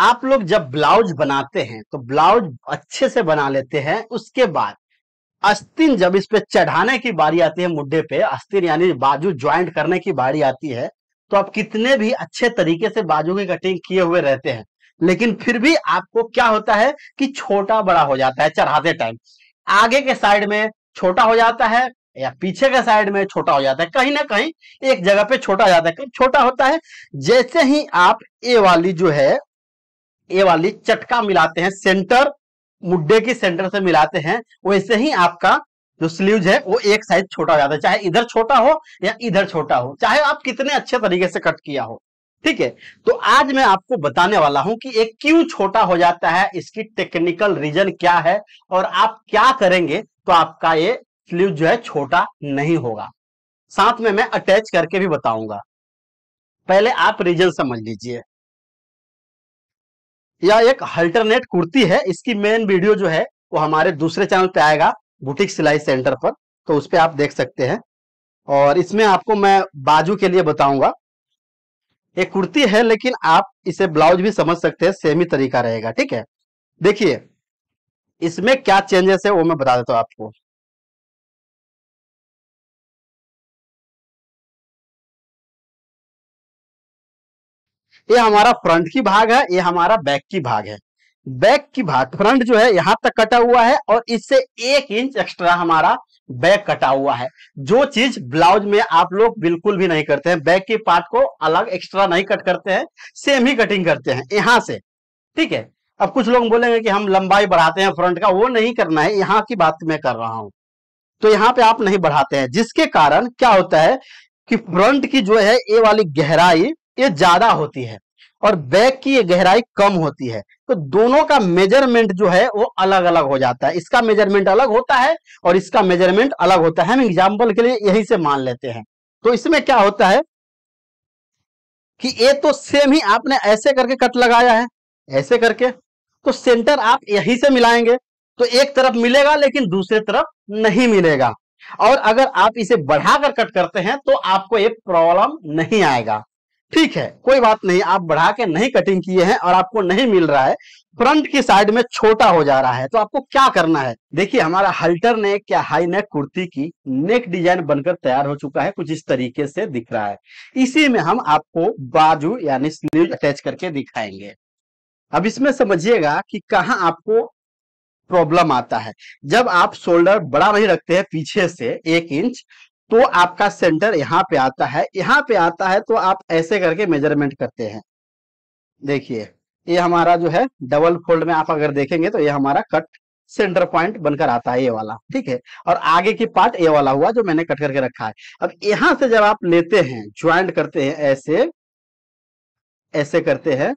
आप लोग जब ब्लाउज बनाते हैं तो ब्लाउज अच्छे से बना लेते हैं उसके बाद अस्तिन जब इस पे चढ़ाने की बारी आती है मुड्डे पे अस्तिन यानी बाजू ज्वाइंट करने की बारी आती है तो आप कितने भी अच्छे तरीके से बाजू की कटिंग किए हुए रहते हैं लेकिन फिर भी आपको क्या होता है कि छोटा बड़ा हो जाता है चढ़ाते टाइम आगे के साइड में छोटा हो जाता है या पीछे के साइड में छोटा हो जाता है कहीं ना कहीं एक जगह पे छोटा हो जाता है छोटा होता है जैसे ही आप ए वाली जो है ये वाली चटका मिलाते हैं सेंटर मुड्डे की सेंटर से मिलाते हैं वैसे ही आपका जो स्लीव्स है वो एक साइज छोटा हो जाता है चाहे इधर छोटा हो या इधर छोटा हो चाहे आप कितने अच्छे तरीके से कट किया हो ठीक है तो आज मैं आपको बताने वाला हूं कि एक क्यों छोटा हो जाता है इसकी टेक्निकल रीजन क्या है और आप क्या करेंगे तो आपका ये स्लीव जो है छोटा नहीं होगा साथ में मैं अटैच करके भी बताऊंगा पहले आप रीजन समझ लीजिए यह एक अल्टरनेट कुर्ती है इसकी मेन वीडियो जो है वो हमारे दूसरे चैनल पे आएगा बुटीक सिलाई सेंटर पर तो उस पर आप देख सकते हैं और इसमें आपको मैं बाजू के लिए बताऊंगा एक कुर्ती है लेकिन आप इसे ब्लाउज भी समझ सकते हैं सेम ही तरीका रहेगा ठीक है देखिए इसमें क्या चेंजेस है वो मैं बता देता हूँ आपको ये हमारा फ्रंट की भाग है ये हमारा बैक की भाग है बैक की भाग फ्रंट जो है यहां तक कटा हुआ है और इससे एक इंच एक्स्ट्रा हमारा बैक कटा हुआ है जो चीज ब्लाउज में आप लोग बिल्कुल भी नहीं करते हैं बैक के पार्ट को अलग एक्स्ट्रा नहीं कट करते हैं सेम ही कटिंग करते हैं यहां से ठीक है अब कुछ लोग बोलेंगे कि हम लंबाई बढ़ाते हैं फ्रंट का वो नहीं करना है यहाँ की बात मैं कर रहा हूं तो यहाँ पे आप नहीं बढ़ाते हैं जिसके कारण क्या होता है कि फ्रंट की जो है ये वाली गहराई ये ज्यादा होती है और बैक की ये गहराई कम होती है तो दोनों का मेजरमेंट जो है वो अलग अलग हो जाता है इसका मेजरमेंट अलग होता है और इसका मेजरमेंट अलग होता है हम एग्जाम्पल के लिए यही से मान लेते हैं तो इसमें क्या होता है कि ये तो सेम ही आपने ऐसे करके कट लगाया है ऐसे करके तो सेंटर आप यहीं से मिलाएंगे तो एक तरफ मिलेगा लेकिन दूसरे तरफ नहीं मिलेगा और अगर आप इसे बढ़ाकर कट करते हैं तो आपको ये प्रॉब्लम नहीं आएगा ठीक है कोई बात नहीं आप बढ़ा के नहीं कटिंग किए हैं और आपको नहीं मिल रहा है फ्रंट की साइड में छोटा हो जा रहा है तो आपको क्या करना है देखिए हमारा हल्टर नेक या हाई नेक कुर्ती की नेक डिजाइन बनकर तैयार हो चुका है कुछ इस तरीके से दिख रहा है इसी में हम आपको बाजू यानी स्लीव अटैच करके दिखाएंगे अब इसमें समझिएगा कि कहा आपको प्रॉब्लम आता है जब आप शोल्डर बड़ा नहीं रखते हैं पीछे से एक इंच तो आपका सेंटर यहां पे आता है यहां पे आता है तो आप ऐसे करके मेजरमेंट करते हैं देखिए ये हमारा जो है डबल फोल्ड में आप अगर देखेंगे तो ये हमारा कट सेंटर पॉइंट बनकर आता है ये वाला ठीक है और आगे की पार्ट ये वाला हुआ जो मैंने कट करके रखा है अब यहां से जब आप लेते हैं ज्वाइंट करते हैं ऐसे ऐसे करते हैं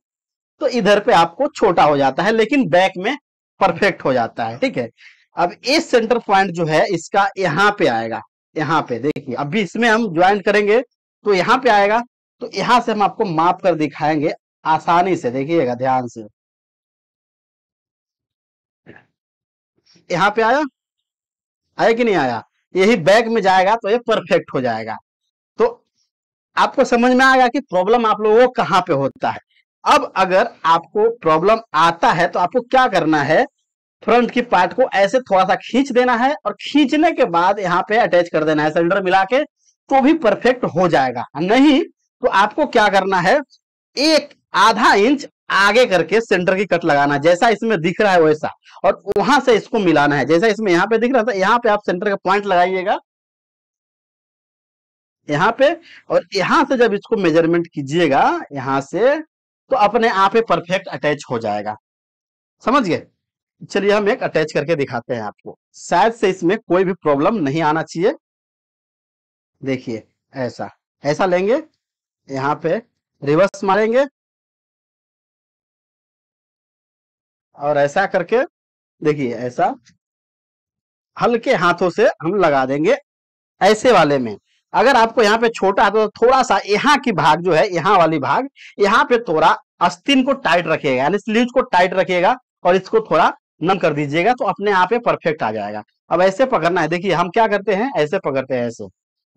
तो इधर पे आपको छोटा हो जाता है लेकिन बैक में परफेक्ट हो जाता है ठीक है अब ये सेंटर पॉइंट जो है इसका यहां पे आएगा यहाँ पे देखिए अभी इसमें हम ज्वाइन करेंगे तो यहाँ पे आएगा तो यहां से हम आपको माप कर दिखाएंगे आसानी से देखिएगा ध्यान से यहाँ पे आया आया कि नहीं आया यही बैग में जाएगा तो ये परफेक्ट हो जाएगा तो आपको समझ में आएगा कि प्रॉब्लम आप लोगों को कहाँ पे होता है अब अगर आपको प्रॉब्लम आता है तो आपको क्या करना है फ्रंट की पार्ट को ऐसे थोड़ा सा खींच देना है और खींचने के बाद यहाँ पे अटैच कर देना है सिलेंडर मिला के तो भी परफेक्ट हो जाएगा नहीं तो आपको क्या करना है एक आधा इंच आगे करके सेंटर की कट लगाना जैसा इसमें दिख रहा है वैसा और वहां से इसको मिलाना है जैसा इसमें यहाँ पे दिख रहा था यहाँ पे आप सेंटर का पॉइंट लगाइएगा यहाँ पे और यहां से जब इसको मेजरमेंट कीजिएगा यहां से तो अपने आप ही परफेक्ट अटैच हो जाएगा समझ गए चलिए हम एक अटैच करके दिखाते हैं आपको शायद से इसमें कोई भी प्रॉब्लम नहीं आना चाहिए देखिए ऐसा ऐसा लेंगे यहाँ पे रिवर्स मारेंगे और ऐसा करके देखिए ऐसा हल्के हाथों से हम लगा देंगे ऐसे वाले में अगर आपको यहाँ पे छोटा तो थोड़ा सा यहाँ की भाग जो है यहाँ वाली भाग यहाँ पे थोड़ा अस्तिन को टाइट रखेगा यानी स्लीव को टाइट रखेगा और इसको थोड़ा नम कर दीजिएगा तो अपने आप ही परफेक्ट आ जाएगा अब ऐसे पकड़ना है देखिए हम क्या करते हैं ऐसे पकड़ते हैं ऐसे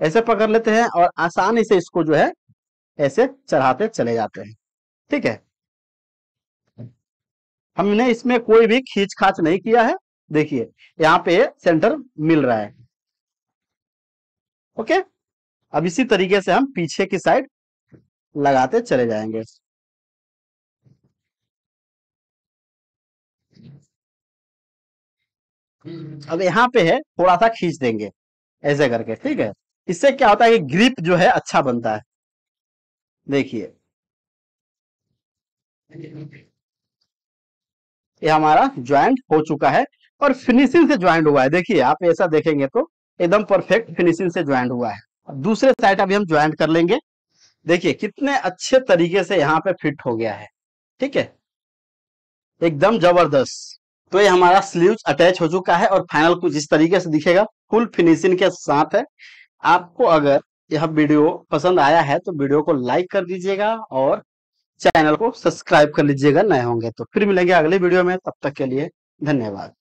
ऐसे पकड़ लेते हैं और आसानी से इसको जो है ऐसे चढ़ाते चले जाते हैं ठीक है हमने इसमें कोई भी खींच खाच नहीं किया है देखिए यहाँ पे सेंटर मिल रहा है ओके अब इसी तरीके से हम पीछे की साइड लगाते चले जाएंगे हम्म। अब यहाँ पे है थोड़ा सा खींच देंगे ऐसे करके ठीक है इससे क्या होता है कि ग्रिप जो है अच्छा बनता है देखिए ये हमारा ज्वाइंट हो चुका है और फिनिशिंग से ज्वाइंट हुआ है देखिए आप ऐसा देखेंगे तो एकदम परफेक्ट फिनिशिंग से ज्वाइंट हुआ है दूसरे साइड अभी हम ज्वाइंट कर लेंगे देखिए कितने अच्छे तरीके से यहाँ पे फिट हो गया है ठीक है एकदम जबरदस्त तो ये हमारा स्लीव अटैच हो चुका है और फाइनल कुछ इस तरीके से दिखेगा फुल फिनिशिंग के साथ है आपको अगर यह वीडियो पसंद आया है तो वीडियो को लाइक कर दीजिएगा और चैनल को सब्सक्राइब कर लीजिएगा नए होंगे तो फिर मिलेंगे अगले वीडियो में तब तक के लिए धन्यवाद